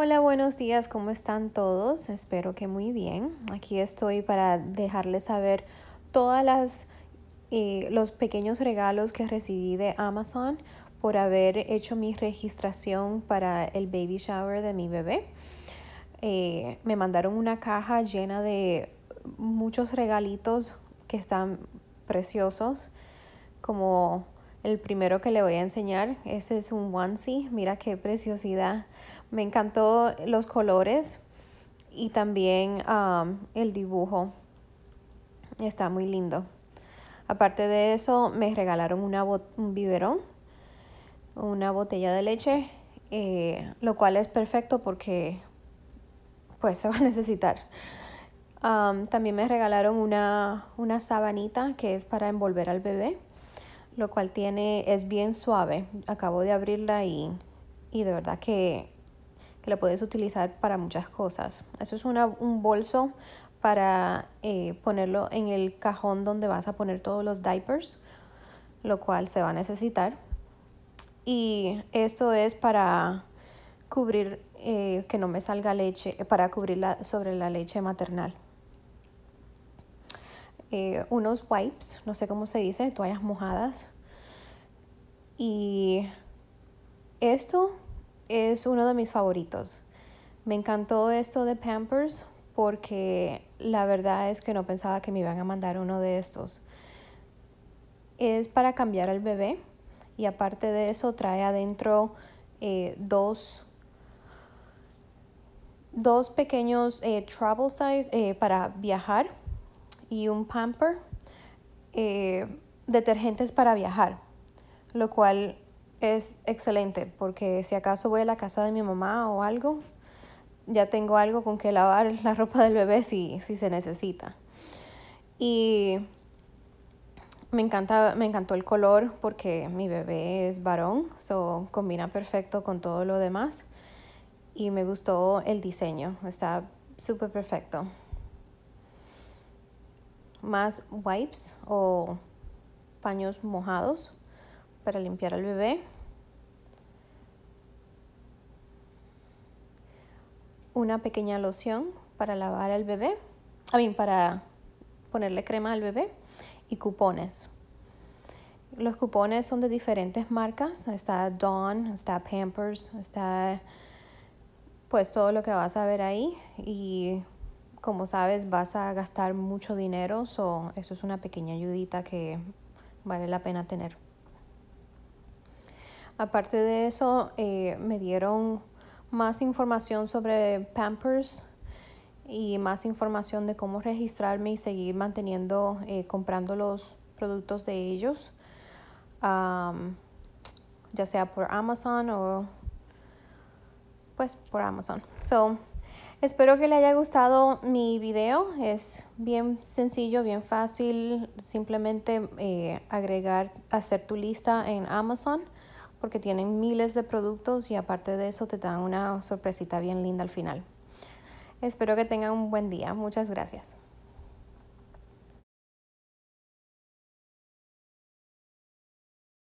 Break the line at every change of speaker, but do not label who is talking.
Hola, buenos días, ¿cómo están todos? Espero que muy bien. Aquí estoy para dejarles saber todas las eh, los pequeños regalos que recibí de Amazon por haber hecho mi registración para el baby shower de mi bebé. Eh, me mandaron una caja llena de muchos regalitos que están preciosos, como el primero que le voy a enseñar, ese es un onesie, mira qué preciosidad. Me encantó los colores y también um, el dibujo. Está muy lindo. Aparte de eso, me regalaron una un biberón, una botella de leche, eh, lo cual es perfecto porque pues se va a necesitar. Um, también me regalaron una sabanita que es para envolver al bebé lo cual tiene, es bien suave. Acabo de abrirla y, y de verdad que, que, la puedes utilizar para muchas cosas. Eso es un bolso para eh, ponerlo en el cajón donde vas a poner todos los diapers, lo cual se va a necesitar. Y esto es para cubrir eh, que no me salga leche, para cubrir sobre la leche maternal. Eh, unos wipes, no sé cómo se dice, toallas mojadas. Y esto es uno de mis favoritos. Me encantó esto de Pampers porque la verdad es que no pensaba que me iban a mandar uno de estos. Es para cambiar al bebé y aparte de eso trae adentro eh, dos, dos pequeños eh, travel size para viajar y un pamper, eh, detergentes para viajar, lo cual es excelente porque si acaso voy a la casa de mi mamá o algo, ya tengo algo con que lavar la ropa del bebé si, se necesita. Y me, encanta, me encantó el color porque mi bebé es varón, so combina perfecto con todo lo demás. Y me gustó el diseño, está súper perfecto más wipes o paños mojados para limpiar al bebé. Una pequeña loción para lavar al bebé, a mí para ponerle crema al bebé y cupones. Los cupones son de diferentes marcas, está Dawn, está Pampers, está pues todo lo que vas a ver ahí y como sabes, vas a gastar mucho dinero, so eso es una pequeña ayudita que vale la pena tener. Aparte de eso, eh, me dieron más información sobre Pampers y más información de cómo registrarme y seguir manteniendo, eh, comprando los productos de ellos, ya sea por Amazon o pues por Amazon. So, Espero que le haya gustado mi video. Es bien sencillo, bien fácil. Simplemente eh, agregar, hacer tu lista en Amazon porque tienen miles de productos y aparte de eso te dan una sorpresita bien linda al final. Espero que tengan un buen día. Muchas gracias.